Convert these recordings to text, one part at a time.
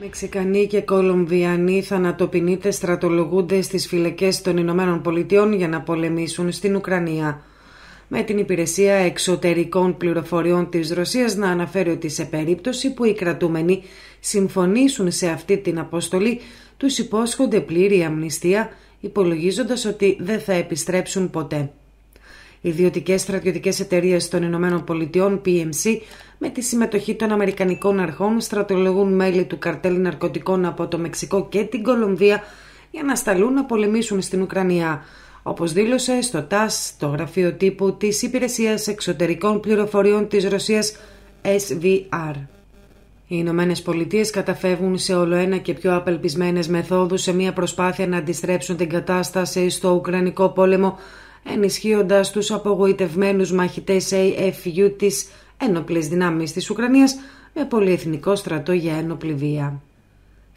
Μεξικανοί και Κολομβιανοί θανατοπινίτες στρατολογούνται στις φυλακές των Ηνωμένων Πολιτειών για να πολεμήσουν στην Ουκρανία. Με την υπηρεσία εξωτερικών πληροφοριών της Ρωσίας να αναφέρει ότι σε περίπτωση που οι κρατούμενοι συμφωνήσουν σε αυτή την αποστολή τους υπόσχονται πλήρη αμνηστία υπολογίζοντας ότι δεν θα επιστρέψουν ποτέ ιδιωτικές στρατιωτικές εταιρείες των Ηνωμένων Πολιτειών PMC με τη συμμετοχή των Αμερικανικών αρχών στρατολογούν μέλη του καρτέλ ναρκωτικών από το Μεξικό και την Κολομβία για να σταλούν να πολεμήσουν στην Ουκρανία. Όπως δήλωσε στο ΤΑΣ, το γραφείο τύπου της Υπηρεσίας Εξωτερικών Πληροφοριών της Ρωσίας SVR. Οι Ηνωμένες Πολιτείες καταφεύγουν σε όλο ένα και πιο απελπισμένες μεθόδους σε μια προσπάθεια να αντιστρέψουν την κατάσταση στο Ουκρανικό πόλεμο ενισχύοντας τους απογοητευμένους μαχητές AFU της ένοπλες δυνάμεις της Ουκρανίας με πολυεθνικό στρατό για ένοπλη βία.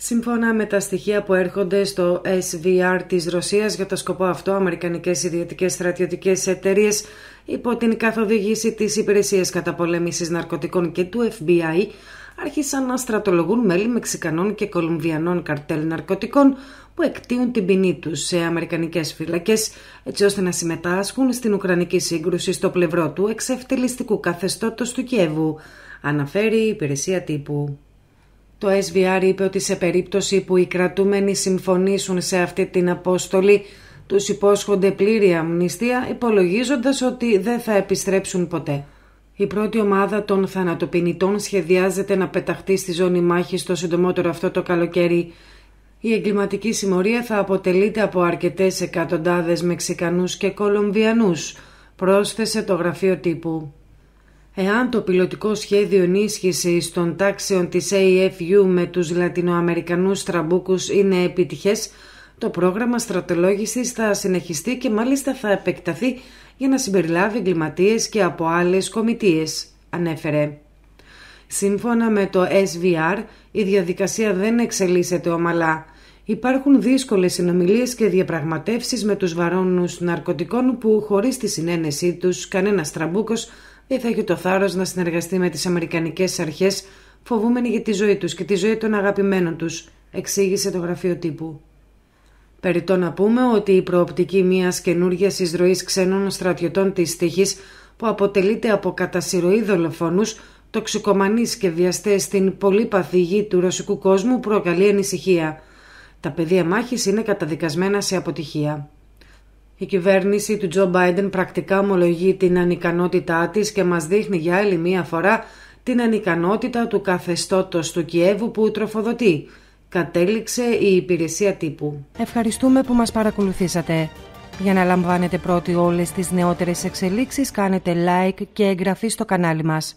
Σύμφωνα με τα στοιχεία που έρχονται στο SVR της Ρωσίας για το σκοπό αυτό, αμερικανικές ιδιωτικές στρατιωτικές εταιρείες υπό την καθοδήγηση της Υπηρεσίας Καταπολέμησης Ναρκωτικών και του FBI άρχισαν να στρατολογούν μέλη Μεξικανών και Κολομβιανών καρτέλ ναρκωτικών που εκτείουν την ποινή τους σε Αμερικανικές φυλακές, έτσι ώστε να συμμετάσχουν στην Ουκρανική σύγκρουση στο πλευρό του εξευτελιστικού καθεστώτος του Κιέβου, αναφέρει η υπηρεσία τύπου. Το SVR είπε ότι σε περίπτωση που οι κρατούμενοι συμφωνήσουν σε αυτή την απόστολη, τους υπόσχονται πλήρη αμνηστία υπολογίζοντας ότι δεν θα επιστρέψουν ποτέ. Η πρώτη ομάδα των θανατοποιητών σχεδιάζεται να πεταχτεί στη ζώνη μάχη το συντομότερο αυτό το καλοκαίρι. Η εγκληματική συμμορία θα αποτελείται από αρκετές εκατοντάδες Μεξικανούς και Κολομβιανούς, πρόσθεσε το γραφείο τύπου. Εάν το πιλωτικό σχέδιο ενίσχυσης των τάξεων της AFU με τους Λατινοαμερικανούς τραμπούκους είναι επιτυχές, το πρόγραμμα στρατολόγησης θα συνεχιστεί και μάλιστα θα επεκταθεί για να συμπεριλάβει εγκληματίες και από άλλες κομιτείες, ανέφερε. Σύμφωνα με το SVR, η διαδικασία δεν εξελίσσεται ομαλά. Υπάρχουν δύσκολες συνομιλίες και διαπραγματεύσεις με τους βαρόνους ναρκωτικών που χωρίς τη συνένεσή τους κανένας τραμπούκος δεν θα έχει το θάρρος να συνεργαστεί με τις Αμερικανικές αρχές φοβούμενοι για τη ζωή τους και τη ζωή των αγαπημένων τους, εξήγησε το γραφείο τύπου. Περιτώ να πούμε ότι η προοπτική μιας καινούργιας εισρωής ξένων στρατιωτών της τύχης που αποτελείται από κατασυρωή δολοφόνους, τοξικομανείς και βιαστές στην πολύπαθη γη του ρωσικού κόσμου προκαλεί ανησυχία. Τα πεδία μάχης είναι καταδικασμένα σε αποτυχία. Η κυβέρνηση του Τζο Μπάιντεν πρακτικά ομολογεί την ανικανότητά της και μας δείχνει για άλλη μία φορά την ανικανότητα του καθεστώτος του Κιέβου που τροφοδοτεί – κατέληξε η υπηρεσία τύπου. Ευχαριστούμε που μας παρακολουθήσατε. Για να λαμβάνετε πρώτοι όλες τις νεότερες εξελίξεις κάνετε like και εγγραφή στο κανάλι μας.